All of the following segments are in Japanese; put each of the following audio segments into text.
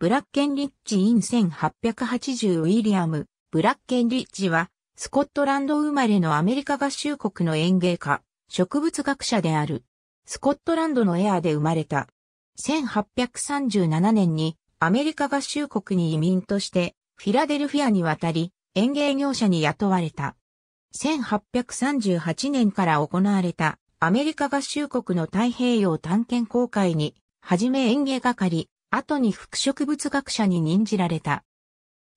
ブラッケンリッジイン1880ウィリアム、ブラッケンリッジは、スコットランド生まれのアメリカ合衆国の園芸家、植物学者である。スコットランドのエアで生まれた。1837年にアメリカ合衆国に移民としてフィラデルフィアに渡り園芸業者に雇われた。1838年から行われたアメリカ合衆国の太平洋探検公会に、はじめ園芸係、後に副植物学者に任じられた。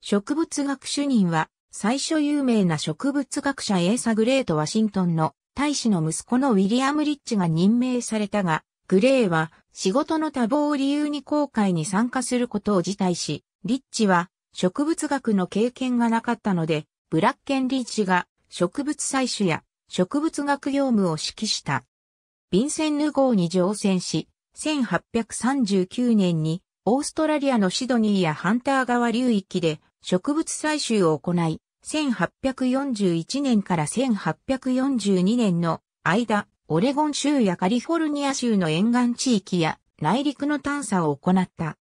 植物学主任は、最初有名な植物学者エーサ・グレート・ワシントンの大使の息子のウィリアム・リッチが任命されたが、グレーは仕事の多忙を理由に公開に参加することを辞退し、リッチは植物学の経験がなかったので、ブラッケン・リッチが植物採取や植物学業務を指揮した。ヴィンセンヌ号に乗船し、1839年にオーストラリアのシドニーやハンター川流域で植物採集を行い、1841年から1842年の間、オレゴン州やカリフォルニア州の沿岸地域や内陸の探査を行った。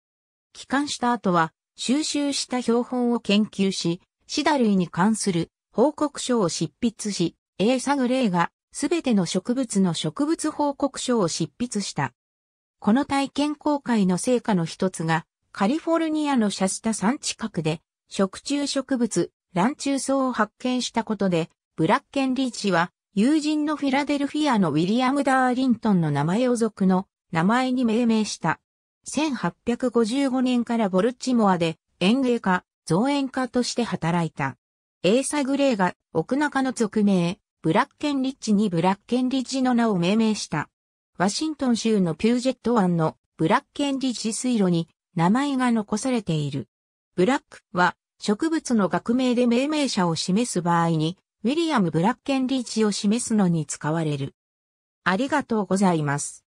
帰還した後は収集した標本を研究し、シダ類に関する報告書を執筆し、エーサグレイがすべての植物の植物報告書を執筆した。この体験公開の成果の一つが、カリフォルニアのシャスタ山近くで、食虫植物、ランソ草を発見したことで、ブラッケンリーチは、友人のフィラデルフィアのウィリアム・ダーリントンの名前を属の名前に命名した。1855年からボルチモアで園芸家、造園家として働いた。エーサ・グレーが奥中の俗名、ブラッケンリッチにブラッケンリッジの名を命名した。ワシントン州のピュージェット湾のブラッケンリッジ水路に名前が残されている。ブラックは植物の学名で命名者を示す場合に、ウィリアム・ブラッケンリッジを示すのに使われる。ありがとうございます。